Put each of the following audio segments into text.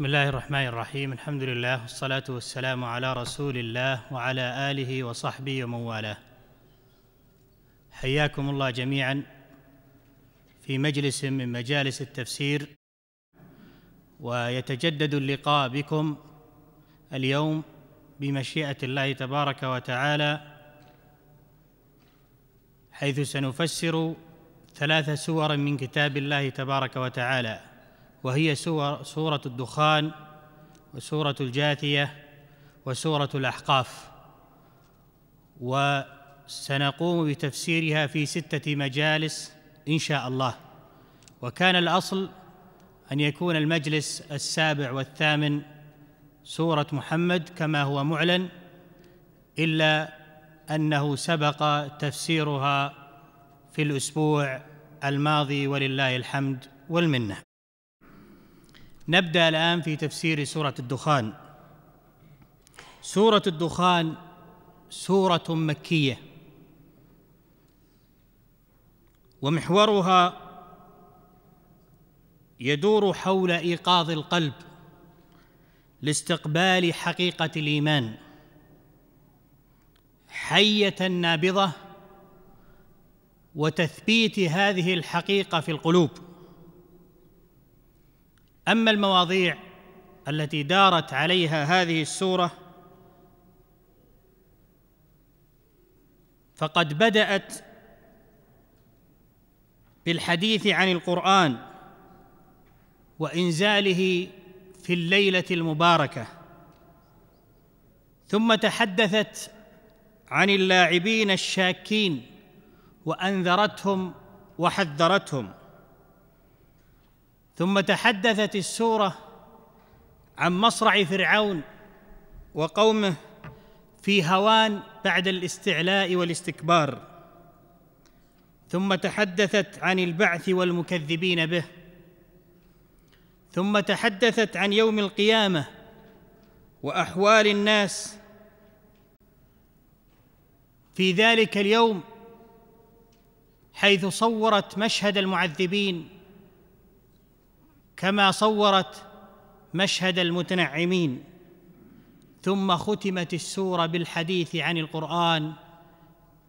بسم الله الرحمن الرحيم الحمد لله والصلاة والسلام على رسول الله وعلى آله وصحبه ومن والاه حياكم الله جميعا في مجلس من مجالس التفسير ويتجدد اللقاء بكم اليوم بمشيئة الله تبارك وتعالى حيث سنفسر ثلاث سور من كتاب الله تبارك وتعالى وهي سور سورة الدخان وسورة الجاثية وسورة الأحقاف وسنقوم بتفسيرها في ستة مجالس إن شاء الله وكان الأصل أن يكون المجلس السابع والثامن سورة محمد كما هو معلن إلا أنه سبق تفسيرها في الأسبوع الماضي ولله الحمد والمنه نبدا الان في تفسير سوره الدخان سوره الدخان سوره مكيه ومحورها يدور حول ايقاظ القلب لاستقبال حقيقه الايمان حيه نابضه وتثبيت هذه الحقيقه في القلوب اما المواضيع التي دارت عليها هذه السوره فقد بدات بالحديث عن القران وانزاله في الليله المباركه ثم تحدثت عن اللاعبين الشاكين وانذرتهم وحذرتهم ثم تحدثت السوره عن مصرع فرعون وقومه في هوان بعد الاستعلاء والاستكبار ثم تحدثت عن البعث والمكذبين به ثم تحدثت عن يوم القيامه واحوال الناس في ذلك اليوم حيث صورت مشهد المعذبين كما صورت مشهد المتنعمين ثم ختمت السوره بالحديث عن القران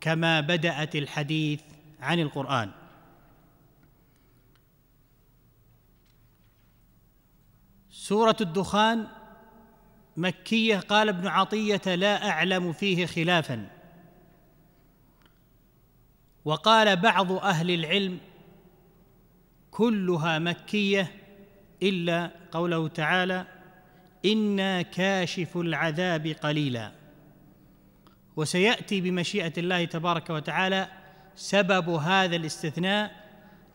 كما بدات الحديث عن القران سوره الدخان مكيه قال ابن عطيه لا اعلم فيه خلافا وقال بعض اهل العلم كلها مكيه الا قوله تعالى انا كاشف العذاب قليلا وسياتي بمشيئه الله تبارك وتعالى سبب هذا الاستثناء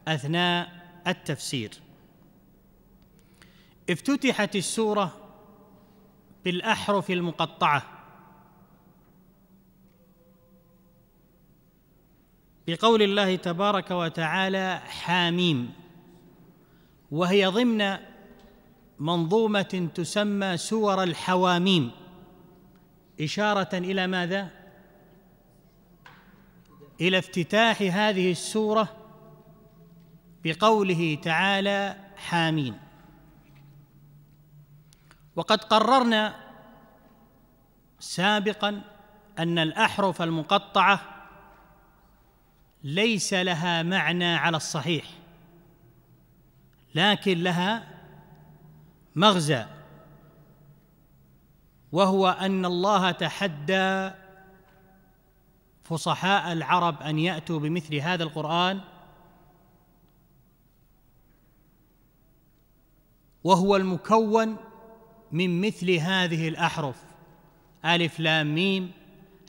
اثناء التفسير افتتحت السوره بالاحرف المقطعه بقول الله تبارك وتعالى حاميم وهي ضمن منظومه تسمى سور الحواميم اشاره الى ماذا الى افتتاح هذه السوره بقوله تعالى حامين وقد قررنا سابقا ان الاحرف المقطعه ليس لها معنى على الصحيح لكن لها مغزى وهو ان الله تحدى فصحاء العرب ان ياتوا بمثل هذا القران وهو المكون من مثل هذه الاحرف الف لام ميم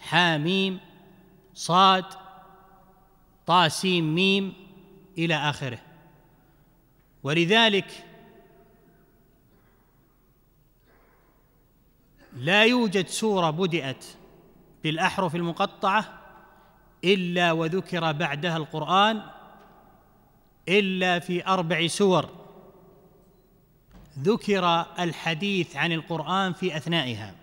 حاميم صاد طاسيم ميم الى اخره ولذلك لا يوجد سوره بدات بالاحرف المقطعه الا وذكر بعدها القران الا في اربع سور ذكر الحديث عن القران في اثنائها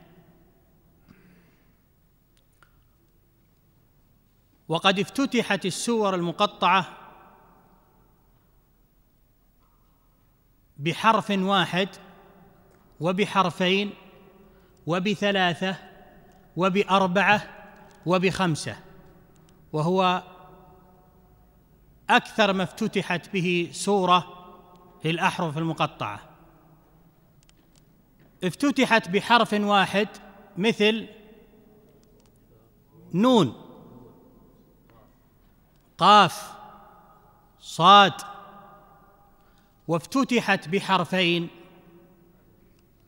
وقد افتتحت السور المقطعه بحرف واحد وبحرفين وبثلاثه وباربعه وبخمسه وهو اكثر ما افتتحت به سوره للاحرف المقطعه افتتحت بحرف واحد مثل نون قاف صاد وافتتحت بحرفين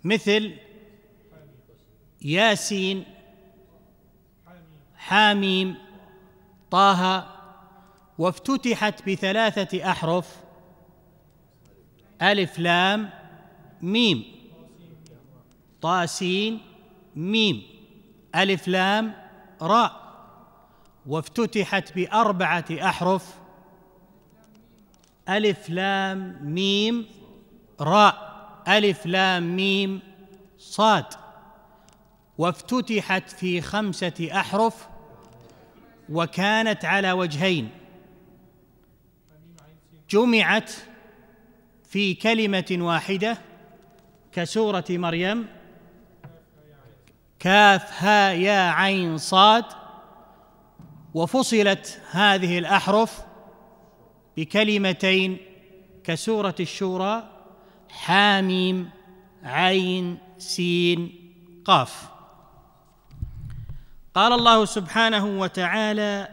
مثل ياسين حاميم طه وافتتحت بثلاثة أحرف ألف لام ميم طاسين ميم ألف لام راء وافتتحت بأربعة أحرف ألف لام ميم راء ألف لام ميم صاد وافتتحت في خمسة أحرف وكانت على وجهين جمعت في كلمة واحدة كسورة مريم كاف ها يا عين صاد وفصلت هذه الأحرف بكلمتين كسوره الشورى حاميم عين سين قاف قال الله سبحانه وتعالى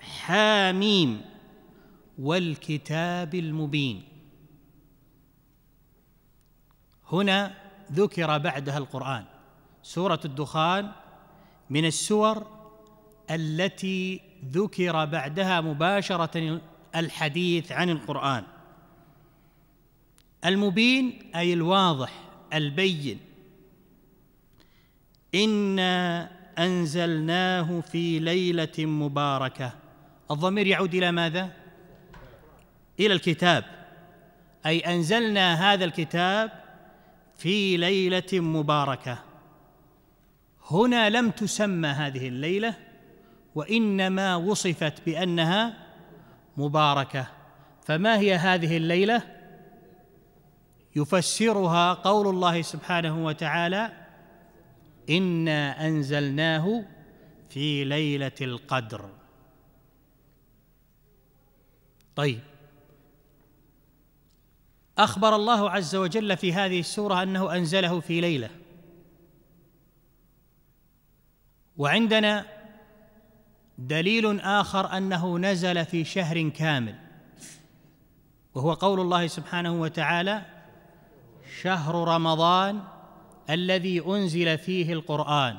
حاميم والكتاب المبين هنا ذكر بعدها القران سوره الدخان من السور التي ذكر بعدها مباشره الحديث عن القرآن المبين أي الواضح البين إنا أنزلناه في ليلة مباركة الضمير يعود إلى ماذا؟ إلى الكتاب أي أنزلنا هذا الكتاب في ليلة مباركة هنا لم تسمى هذه الليلة وإنما وصفت بأنها مباركه فما هي هذه الليله يفسرها قول الله سبحانه وتعالى انا انزلناه في ليله القدر طيب اخبر الله عز وجل في هذه السوره انه انزله في ليله وعندنا دليل اخر انه نزل في شهر كامل وهو قول الله سبحانه وتعالى شهر رمضان الذي انزل فيه القران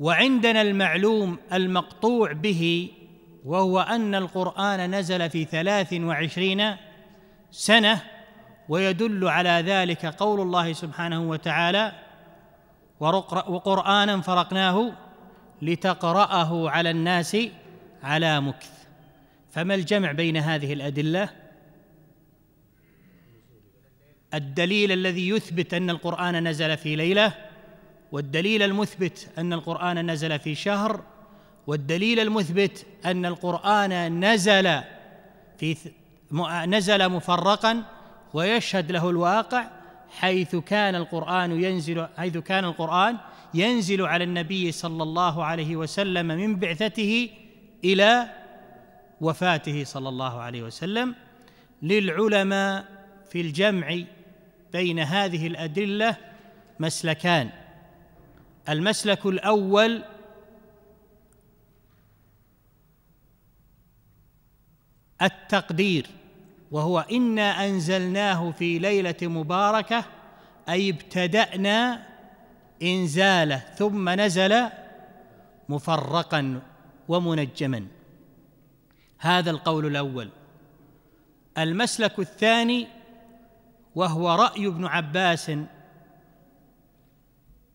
وعندنا المعلوم المقطوع به وهو ان القران نزل في ثلاث وعشرين سنه ويدل على ذلك قول الله سبحانه وتعالى وقرانا فرقناه لتقرأه على الناس على مكث فما الجمع بين هذه الأدلة؟ الدليل الذي يثبت أن القرآن نزل في ليلة والدليل المثبت أن القرآن نزل في شهر والدليل المثبت أن القرآن نزل في نزل مفرقا ويشهد له الواقع حيث كان القرآن ينزل حيث كان القرآن ينزل على النبي صلى الله عليه وسلم من بعثته إلى وفاته صلى الله عليه وسلم للعلماء في الجمع بين هذه الأدلة مسلكان المسلك الأول التقدير وهو انا انزلناه في ليله مباركه اي ابتدانا انزاله ثم نزل مفرقا ومنجما هذا القول الاول المسلك الثاني وهو راي ابن عباس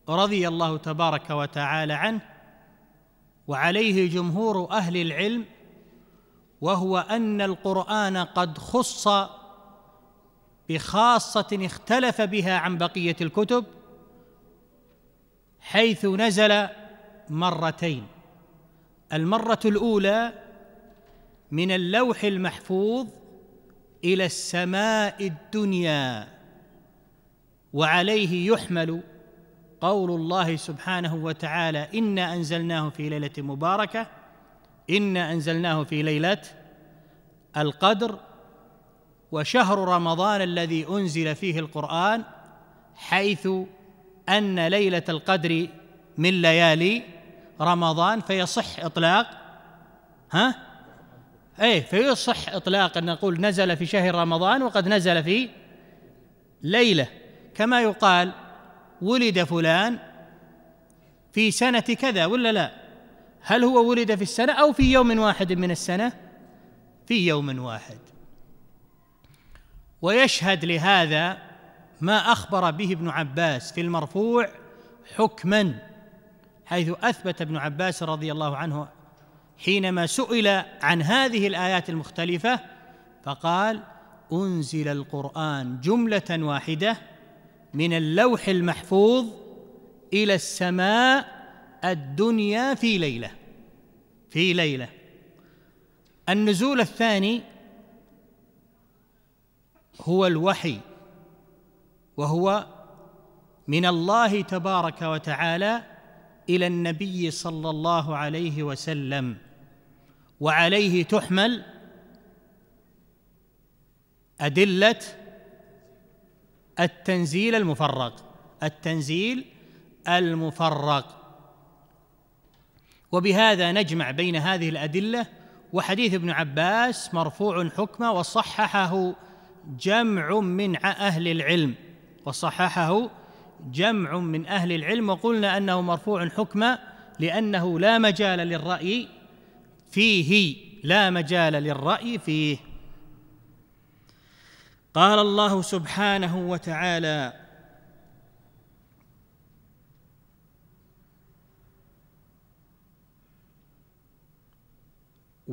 رضي الله تبارك وتعالى عنه وعليه جمهور اهل العلم وهو ان القران قد خص بخاصه اختلف بها عن بقيه الكتب حيث نزل مرتين المره الاولى من اللوح المحفوظ الى السماء الدنيا وعليه يحمل قول الله سبحانه وتعالى انا انزلناه في ليله مباركه انا انزلناه في ليله القدر وشهر رمضان الذي انزل فيه القران حيث ان ليله القدر من ليالي رمضان فيصح اطلاق ها ايه فيصح اطلاق ان نقول نزل في شهر رمضان وقد نزل في ليله كما يقال ولد فلان في سنه كذا ولا لا هل هو ولد في السنة أو في يوم واحد من السنة في يوم واحد ويشهد لهذا ما أخبر به ابن عباس في المرفوع حكما حيث أثبت ابن عباس رضي الله عنه حينما سئل عن هذه الآيات المختلفة فقال أنزل القرآن جملة واحدة من اللوح المحفوظ إلى السماء الدنيا في ليله في ليله النزول الثاني هو الوحي وهو من الله تبارك وتعالى الى النبي صلى الله عليه وسلم وعليه تحمل ادله التنزيل المفرق التنزيل المفرق وبهذا نجمع بين هذه الأدلة وحديث ابن عباس مرفوع حكمه وصححه جمع من أهل العلم وصححه جمع من أهل العلم وقلنا أنه مرفوع حكما لأنه لا مجال للرأي فيه لا مجال للرأي فيه قال الله سبحانه وتعالى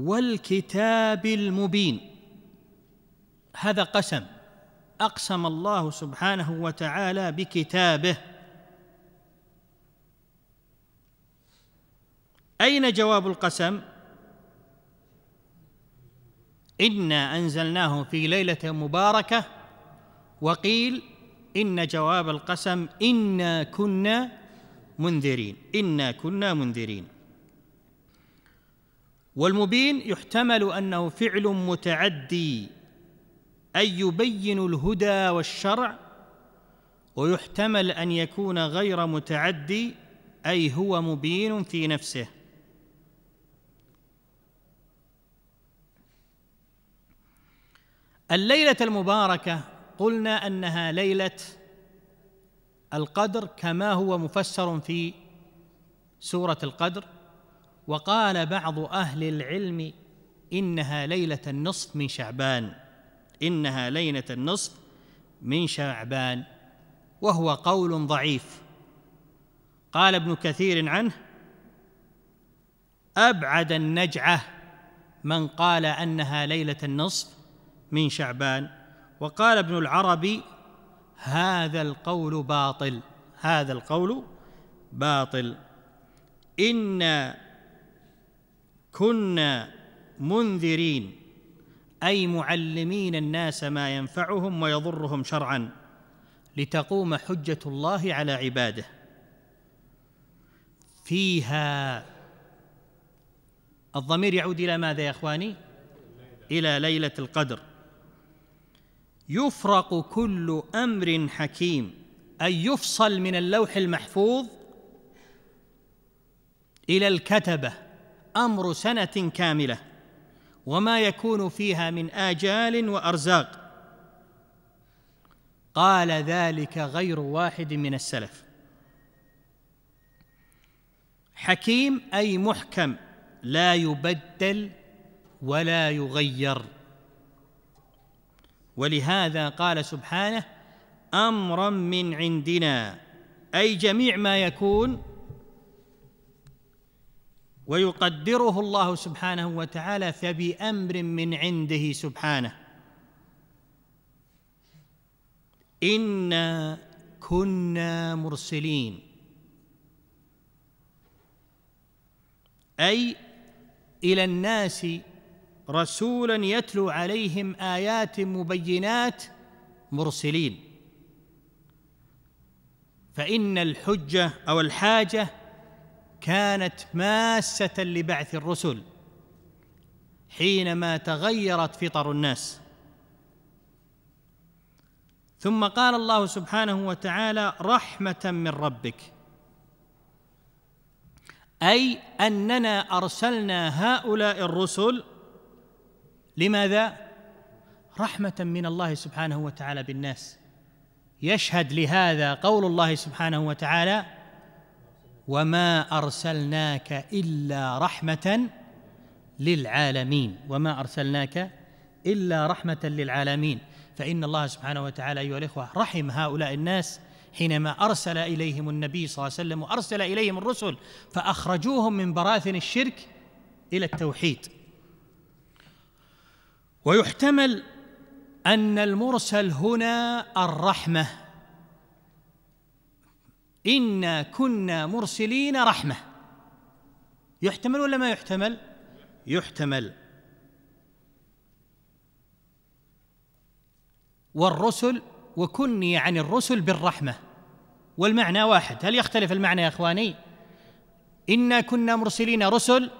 والكتاب المبين هذا قسم اقسم الله سبحانه وتعالى بكتابه اين جواب القسم انا انزلناه في ليله مباركه وقيل ان جواب القسم انا كنا منذرين انا كنا منذرين والمبين يحتمل انه فعل متعدي اي يبين الهدى والشرع ويحتمل ان يكون غير متعدي اي هو مبين في نفسه الليله المباركه قلنا انها ليله القدر كما هو مفسر في سوره القدر وقال بعض اهل العلم انها ليله النصف من شعبان انها ليله النصف من شعبان وهو قول ضعيف قال ابن كثير عنه ابعد النجعه من قال انها ليله النصف من شعبان وقال ابن العربي هذا القول باطل هذا القول باطل ان كنا منذرين اي معلمين الناس ما ينفعهم ويضرهم شرعا لتقوم حجه الله على عباده فيها الضمير يعود الى ماذا يا اخواني الى ليله القدر يفرق كل امر حكيم اي يفصل من اللوح المحفوظ الى الكتبه امر سنه كامله وما يكون فيها من اجال وارزاق قال ذلك غير واحد من السلف حكيم اي محكم لا يبدل ولا يغير ولهذا قال سبحانه امرا من عندنا اي جميع ما يكون ويقدره الله سبحانه وتعالى فبامر من عنده سبحانه انا كنا مرسلين اي الى الناس رسولا يتلو عليهم ايات مبينات مرسلين فان الحجه او الحاجه كانت ماسه لبعث الرسل حينما تغيرت فطر الناس ثم قال الله سبحانه وتعالى رحمه من ربك اي اننا ارسلنا هؤلاء الرسل لماذا رحمه من الله سبحانه وتعالى بالناس يشهد لهذا قول الله سبحانه وتعالى وما ارسلناك الا رحمه للعالمين وما ارسلناك الا رحمه للعالمين فان الله سبحانه وتعالى ايها الاخوه رحم هؤلاء الناس حينما ارسل اليهم النبي صلى الله عليه وسلم وارسل اليهم الرسل فاخرجوهم من براثن الشرك الى التوحيد ويحتمل ان المرسل هنا الرحمه إنا كنا مرسلين رحمة يحتمل ولا ما يحتمل؟ يحتمل والرسل وكني عن الرسل بالرحمة والمعنى واحد هل يختلف المعنى يا إخواني؟ إنا كنا مرسلين رسل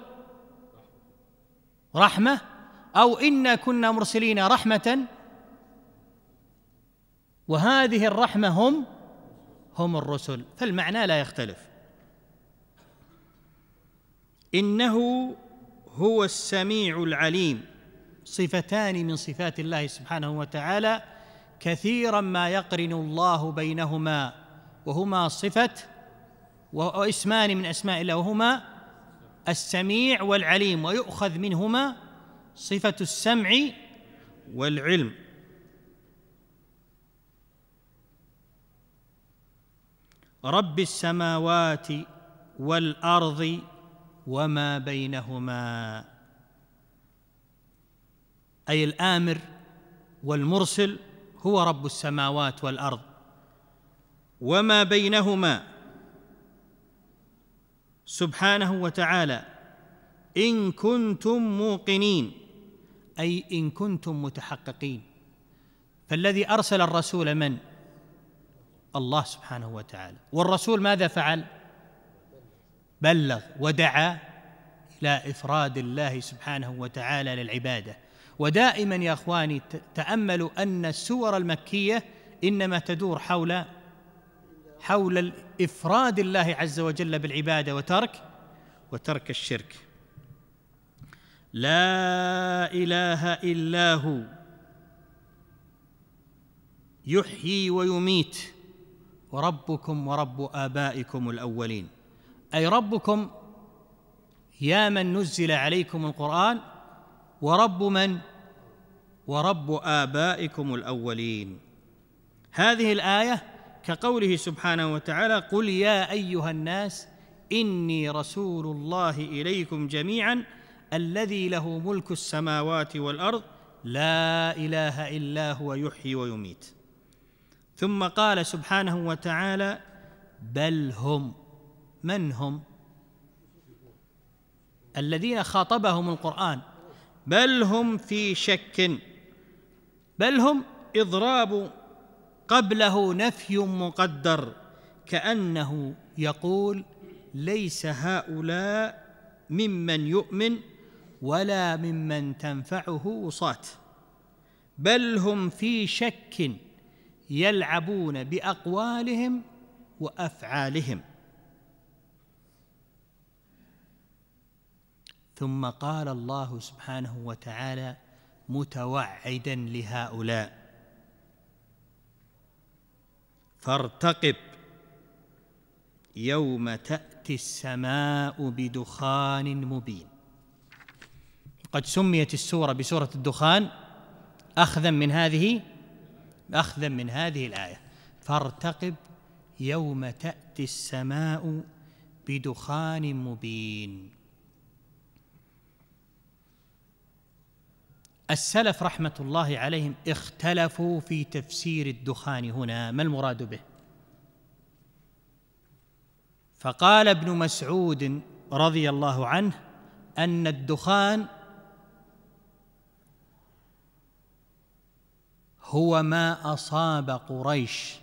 رحمة أو إنا كنا مرسلين رحمة وهذه الرحمة هم هم الرسل فالمعنى لا يختلف انه هو السميع العليم صفتان من صفات الله سبحانه وتعالى كثيرا ما يقرن الله بينهما وهما صفه واسمان من اسماء الله وهما السميع والعليم ويؤخذ منهما صفه السمع والعلم رب السماوات والارض وما بينهما اي الامر والمرسل هو رب السماوات والارض وما بينهما سبحانه وتعالى ان كنتم موقنين اي ان كنتم متحققين فالذي ارسل الرسول من الله سبحانه وتعالى والرسول ماذا فعل بلغ ودعا الى افراد الله سبحانه وتعالى للعباده ودائما يا اخواني تاملوا ان السور المكيه انما تدور حول حول افراد الله عز وجل بالعباده وترك وترك الشرك لا اله الا هو يحيي ويميت وربكم ورب آبائكم الأولين أي ربكم يا من نزل عليكم القرآن ورب من ورب آبائكم الأولين هذه الآية كقوله سبحانه وتعالى قل يا أيها الناس إني رسول الله إليكم جميعا الذي له ملك السماوات والأرض لا إله إلا هو يحيي ويميت ثم قال سبحانه وتعالى بل هم من هم الذين خاطبهم القرآن بل هم في شك بل هم إضراب قبله نفي مقدر كأنه يقول ليس هؤلاء ممن يؤمن ولا ممن تنفعه وصاه بل هم في شك يلعبون باقوالهم وافعالهم ثم قال الله سبحانه وتعالى متوعدا لهؤلاء فارتقب يوم تاتي السماء بدخان مبين قد سميت السوره بسوره الدخان اخذا من هذه أخذا من هذه الآية فارتقب يوم تأتي السماء بدخان مبين السلف رحمة الله عليهم اختلفوا في تفسير الدخان هنا ما المراد به فقال ابن مسعود رضي الله عنه أن الدخان هو ما اصاب قريش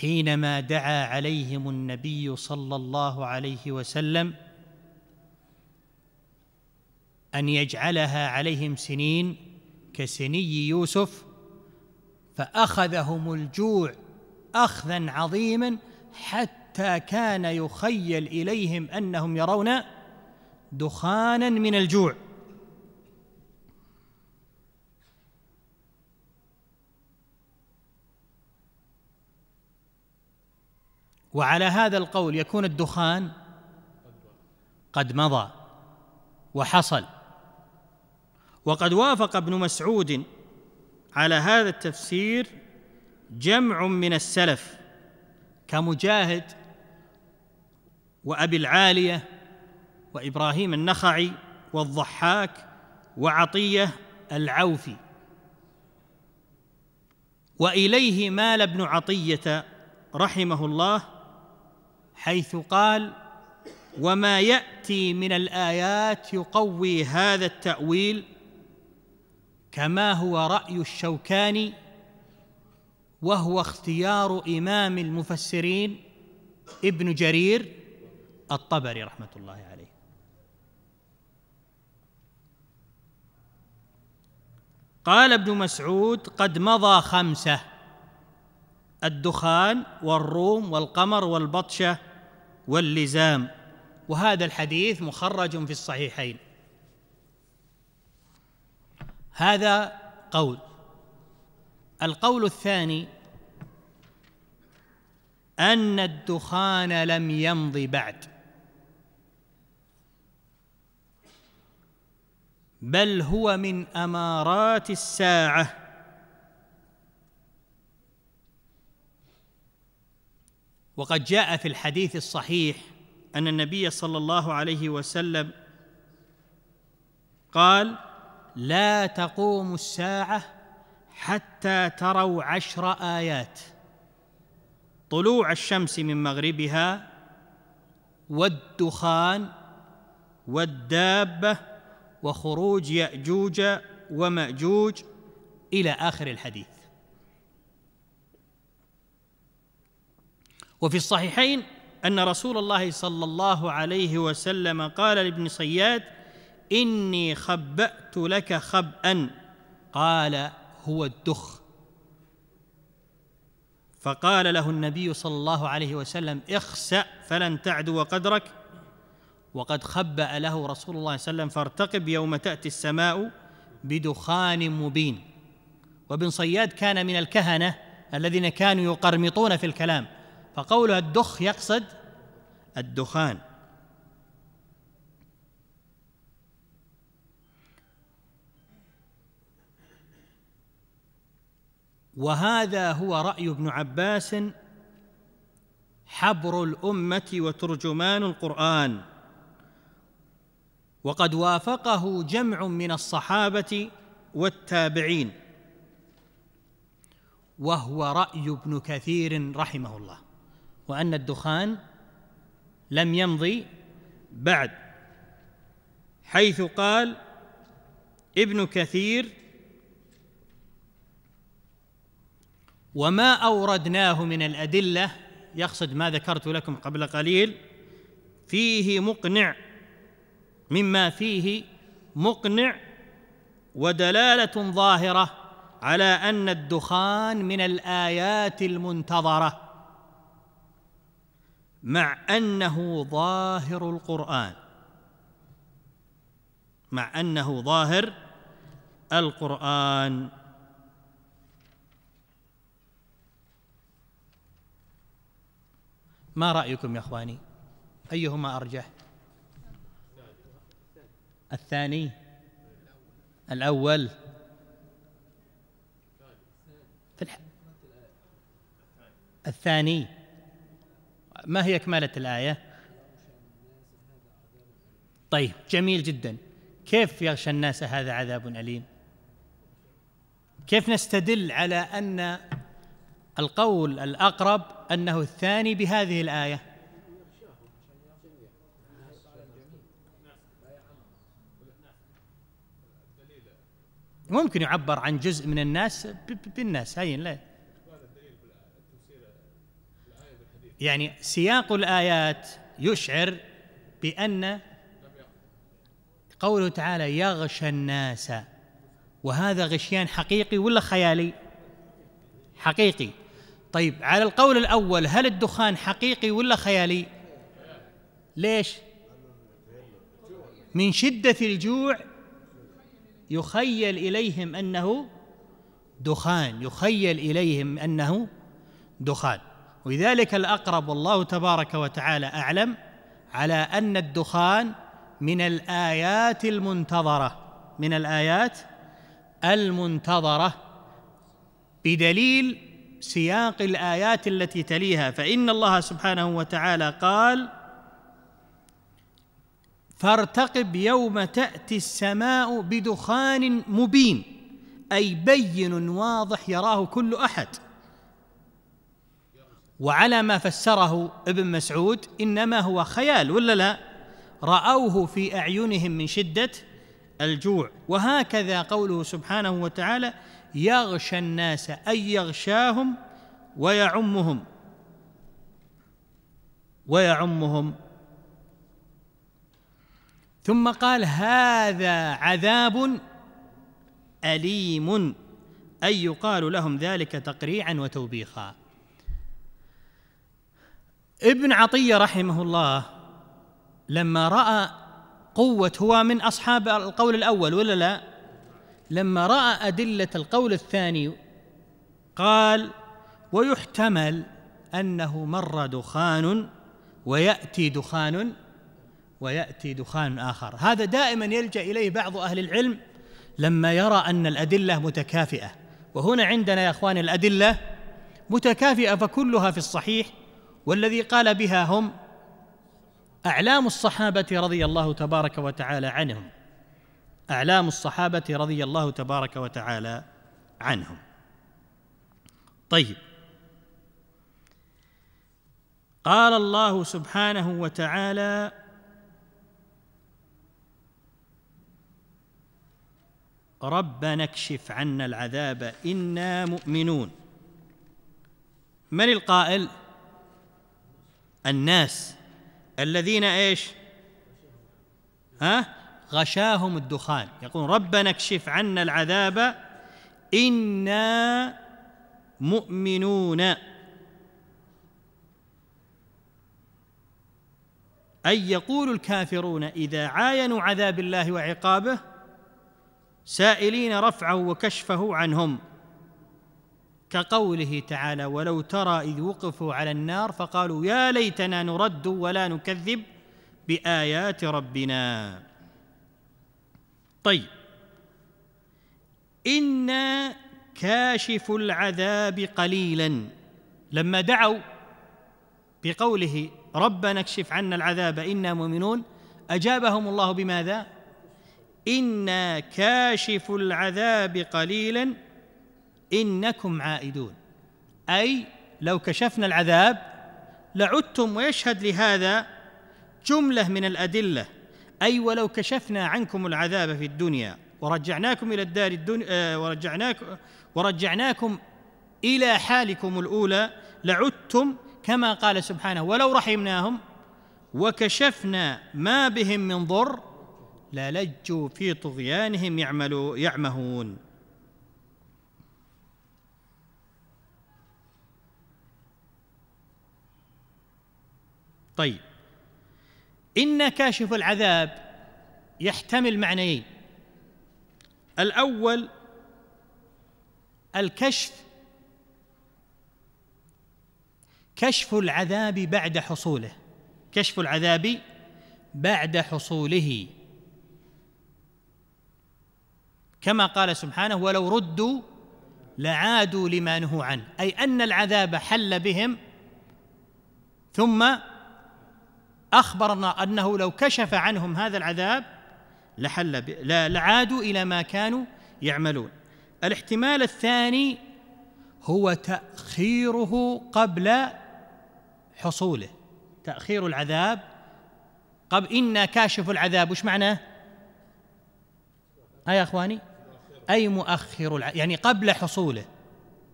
حينما دعا عليهم النبي صلى الله عليه وسلم ان يجعلها عليهم سنين كسني يوسف فاخذهم الجوع اخذا عظيما حتى كان يخيل اليهم انهم يرون دخانا من الجوع وعلى هذا القول يكون الدخان قد مضى وحصل وقد وافق ابن مسعود على هذا التفسير جمع من السلف كمجاهد وابي العاليه وابراهيم النخعي والضحاك وعطيه العوفي واليه مال ابن عطيه رحمه الله حيث قال وما ياتي من الايات يقوي هذا التاويل كما هو راي الشوكاني وهو اختيار امام المفسرين ابن جرير الطبري رحمه الله عليه قال ابن مسعود قد مضى خمسه الدخان والروم والقمر والبطشه واللزام وهذا الحديث مخرج في الصحيحين هذا قول القول الثاني ان الدخان لم يمض بعد بل هو من امارات الساعه وقد جاء في الحديث الصحيح ان النبي صلى الله عليه وسلم قال لا تقوم الساعه حتى تروا عشر ايات طلوع الشمس من مغربها والدخان والدابه وخروج ياجوج وماجوج الى اخر الحديث وفي الصحيحين ان رسول الله صلى الله عليه وسلم قال لابن صياد اني خبات لك خبا قال هو الدخ فقال له النبي صلى الله عليه وسلم اخسا فلن تعدو قدرك وقد خبأ له رسول الله صلى الله عليه وسلم فارتقب يوم تأتي السماء بدخان مبين وابن صياد كان من الكهنة الذين كانوا يقرمطون في الكلام فقولها الدخ يقصد الدخان وهذا هو راي ابن عباس حبر الامه وترجمان القران وقد وافقه جمع من الصحابه والتابعين وهو راي ابن كثير رحمه الله وأن الدخان لم يمضي بعد حيث قال ابن كثير وما أوردناه من الأدلة يقصد ما ذكرت لكم قبل قليل فيه مقنع مما فيه مقنع ودلاله ظاهره على ان الدخان من الايات المنتظره مع انه ظاهر القران مع انه ظاهر القران ما رايكم يا اخواني ايهما ارجح الثاني الاول الثاني ما هي إكمالة الآية؟ طيب جميل جدا كيف يغشى الناس هذا عذاب أليم؟ كيف نستدل على أن القول الأقرب أنه الثاني بهذه الآية؟ ممكن يعبر عن جزء من الناس بالناس هين لا يعني سياق الآيات يشعر بأن قوله تعالى يغشى الناس وهذا غشيان حقيقي ولا خيالي حقيقي طيب على القول الأول هل الدخان حقيقي ولا خيالي ليش من شدة الجوع يخيل إليهم أنه دخان يخيل إليهم أنه دخان ولذلك الأقرب والله تبارك وتعالى أعلم على أن الدخان من الآيات المنتظرة من الآيات المنتظرة بدليل سياق الآيات التي تليها فإن الله سبحانه وتعالى قال فارتقب يوم تأتي السماء بدخان مبين أي بين واضح يراه كل أحد وعلى ما فسره ابن مسعود انما هو خيال ولا لا راوه في اعينهم من شده الجوع وهكذا قوله سبحانه وتعالى يغشى الناس اي يغشاهم ويعمهم ويعمهم ثم قال هذا عذاب اليم اي يقال لهم ذلك تقريعا وتوبيخا ابن عطيه رحمه الله لما راى قوه هو من اصحاب القول الاول ولا لا لما راى ادله القول الثاني قال ويحتمل انه مر دخان وياتي دخان وياتي دخان اخر هذا دائما يلجا اليه بعض اهل العلم لما يرى ان الادله متكافئه وهنا عندنا يا اخواني الادله متكافئه فكلها في الصحيح والذي قال بها هم اعلام الصحابه رضي الله تبارك وتعالى عنهم اعلام الصحابه رضي الله تبارك وتعالى عنهم طيب قال الله سبحانه وتعالى ربنا اكشف عنا العذاب انا مؤمنون من القائل الناس الذين ايش ها غشاهم الدخان يقول ربنا اكشف عنا العذاب انا مؤمنون أي يقول الكافرون إذا عاينوا عذاب الله وعقابه سائلين رفعه وكشفه عنهم كقوله تعالى ولو ترى اذ وقفوا على النار فقالوا يا ليتنا نرد ولا نكذب بايات ربنا طيب انا كاشف العذاب قليلا لما دعوا بقوله ربنا اكشف عنا العذاب انا مؤمنون اجابهم الله بماذا انا كاشف العذاب قليلا انكم عائدون اي لو كشفنا العذاب لعدتم ويشهد لهذا جمله من الادله اي ولو كشفنا عنكم العذاب في الدنيا ورجعناكم الى الدار الدنيا آه، ورجعناكم ورجعناكم الى حالكم الاولى لعدتم كما قال سبحانه ولو رحمناهم وكشفنا ما بهم من ضر للجوا في طغيانهم يعملوا يعمهون طيب إن كاشف العذاب يحتمل معنيين الأول الكشف كشف العذاب بعد حصوله كشف العذاب بعد حصوله كما قال سبحانه ولو ردوا لعادوا لما نهوا عنه اي ان العذاب حل بهم ثم اخبرنا انه لو كشف عنهم هذا العذاب لحل ب... لعادوا الى ما كانوا يعملون الاحتمال الثاني هو تاخيره قبل حصوله تاخير العذاب قبل انا كاشف العذاب وش معناه أي يا اخواني اي مؤخر الع... يعني قبل حصوله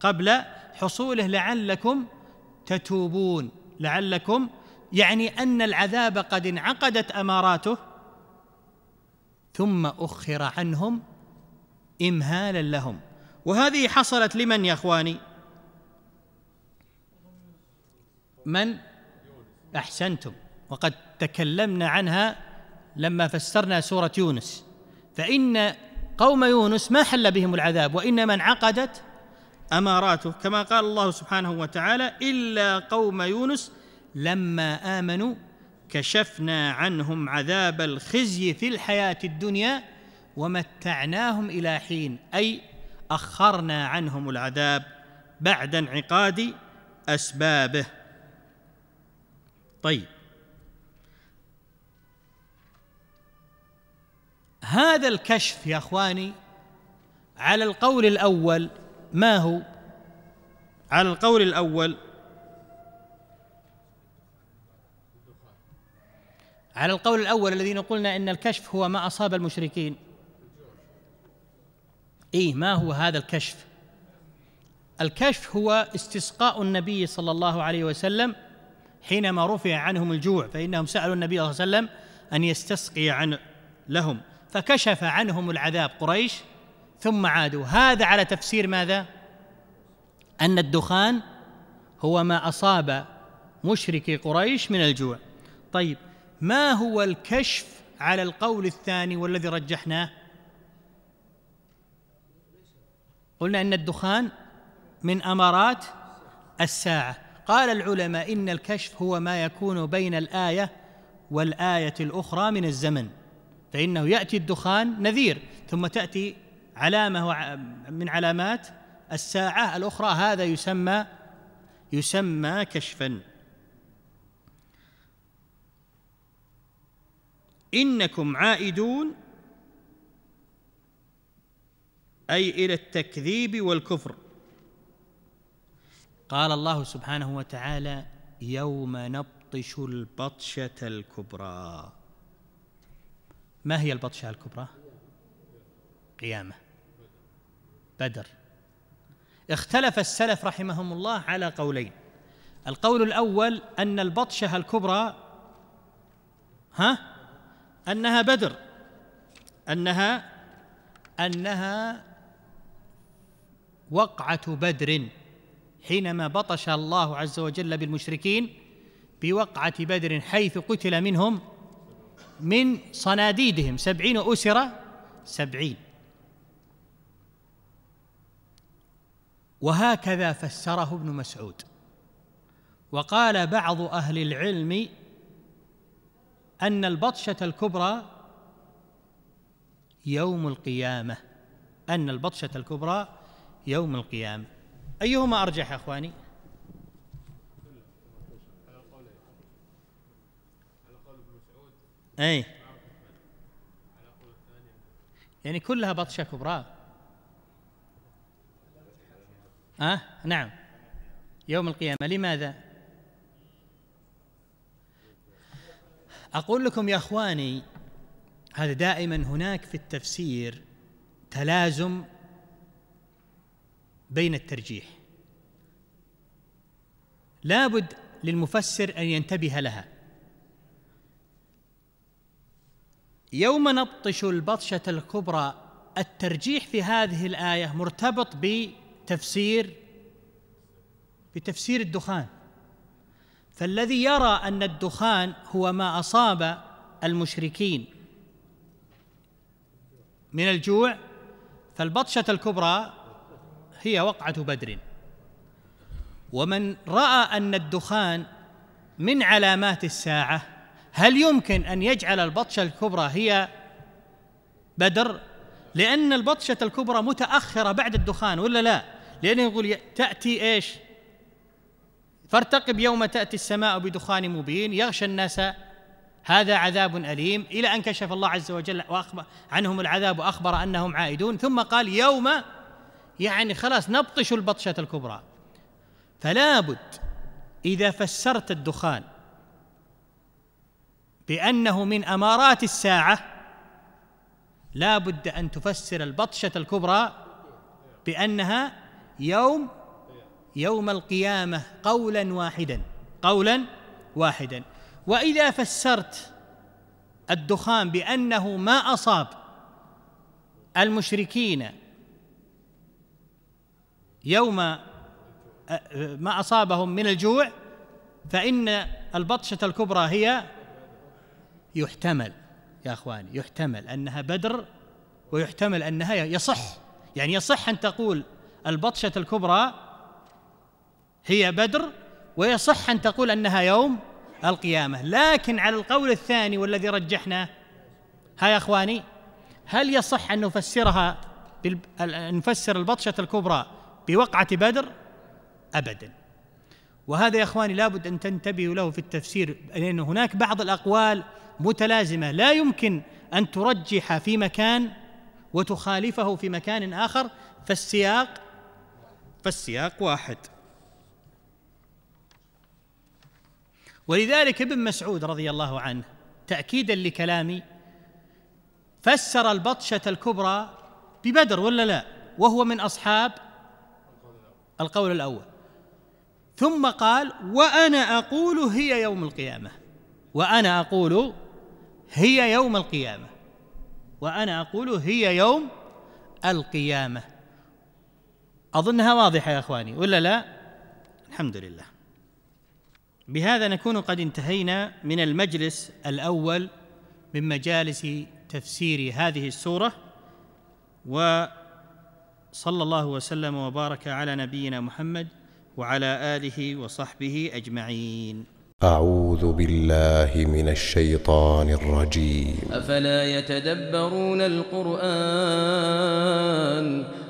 قبل حصوله لعلكم تتوبون لعلكم يعني ان العذاب قد انعقدت اماراته ثم اخر عنهم امهالا لهم وهذه حصلت لمن يا اخواني من احسنتم وقد تكلمنا عنها لما فسرنا سوره يونس فان قوم يونس ما حل بهم العذاب وانما انعقدت اماراته كما قال الله سبحانه وتعالى الا قوم يونس لما امنوا كشفنا عنهم عذاب الخزي في الحياه الدنيا ومتعناهم الى حين اي اخرنا عنهم العذاب بعد انعقاد اسبابه طيب هذا الكشف يا اخواني على القول الاول ما هو على القول الاول على القول الأول الذين قلنا إن الكشف هو ما أصاب المشركين إيه ما هو هذا الكشف الكشف هو استسقاء النبي صلى الله عليه وسلم حينما رفع عنهم الجوع فإنهم سألوا النبي صلى الله عليه وسلم أن يستسقي عن لهم فكشف عنهم العذاب قريش ثم عادوا هذا على تفسير ماذا أن الدخان هو ما أصاب مشركي قريش من الجوع طيب ما هو الكشف على القول الثاني والذي رجحناه قلنا ان الدخان من امارات الساعه قال العلماء ان الكشف هو ما يكون بين الايه والايه الاخرى من الزمن فانه ياتي الدخان نذير ثم تاتي علامه من علامات الساعه الاخرى هذا يسمى يسمى كشفا انكم عائدون اي الى التكذيب والكفر قال الله سبحانه وتعالى يوم نبطش البطشه الكبرى ما هي البطشه الكبرى قيامه بدر اختلف السلف رحمهم الله على قولين القول الاول ان البطشه الكبرى ها انها بدر انها انها وقعه بدر حينما بطش الله عز وجل بالمشركين بوقعه بدر حيث قتل منهم من صناديدهم سبعين أسرة سبعين وهكذا فسره ابن مسعود وقال بعض أهل العلم أن البطشة الكبرى يوم القيامة أن البطشة الكبرى يوم القيامة أيهما أرجح أخواني أي يعني كلها بطشة كبرى أه نعم يوم القيامة لماذا اقول لكم يا اخواني هذا دائما هناك في التفسير تلازم بين الترجيح لابد للمفسر ان ينتبه لها يوم نبطش البطشه الكبرى الترجيح في هذه الايه مرتبط بتفسير بتفسير الدخان فالذي يرى ان الدخان هو ما اصاب المشركين من الجوع فالبطشه الكبرى هي وقعه بدر ومن راى ان الدخان من علامات الساعه هل يمكن ان يجعل البطشه الكبرى هي بدر لان البطشه الكبرى متاخره بعد الدخان ولا لا لانه يقول تاتي ايش فارتقب يوم تأتي السماء بدخان مبين يغشى الناس هذا عذاب أليم إلى أن كشف الله عز وجل وأخبر عنهم العذاب وأخبر أنهم عائدون ثم قال يوم يعني خلاص نبطش البطشة الكبرى فلا بد إذا فسرت الدخان بأنه من أمارات الساعة لا بد أن تفسر البطشة الكبرى بأنها يوم يوم القيامه قولا واحدا قولا واحدا واذا فسرت الدخان بانه ما اصاب المشركين يوم ما اصابهم من الجوع فان البطشه الكبرى هي يحتمل يا اخواني يحتمل انها بدر ويحتمل انها يصح يعني يصح ان تقول البطشه الكبرى هي بدر ويصح ان تقول انها يوم القيامه لكن على القول الثاني والذي رجحناه ها يا اخواني هل يصح ان نفسرها نفسر البطشه الكبرى بوقعه بدر ابدا وهذا يا اخواني لابد ان تنتبهوا له في التفسير لان هناك بعض الاقوال متلازمه لا يمكن ان ترجح في مكان وتخالفه في مكان اخر فالسياق فالسياق واحد ولذلك ابن مسعود رضي الله عنه تأكيدا لكلامي فسر البطشة الكبرى ببدر ولا لا وهو من أصحاب القول الأول ثم قال وأنا أقول هي يوم القيامة وأنا أقول هي يوم القيامة وأنا أقول هي يوم القيامة أظنها واضحة يا إخواني ولا لا الحمد لله بهذا نكون قد انتهينا من المجلس الاول من مجالس تفسير هذه السوره وصلى الله وسلم وبارك على نبينا محمد وعلى اله وصحبه اجمعين اعوذ بالله من الشيطان الرجيم افلا يتدبرون القران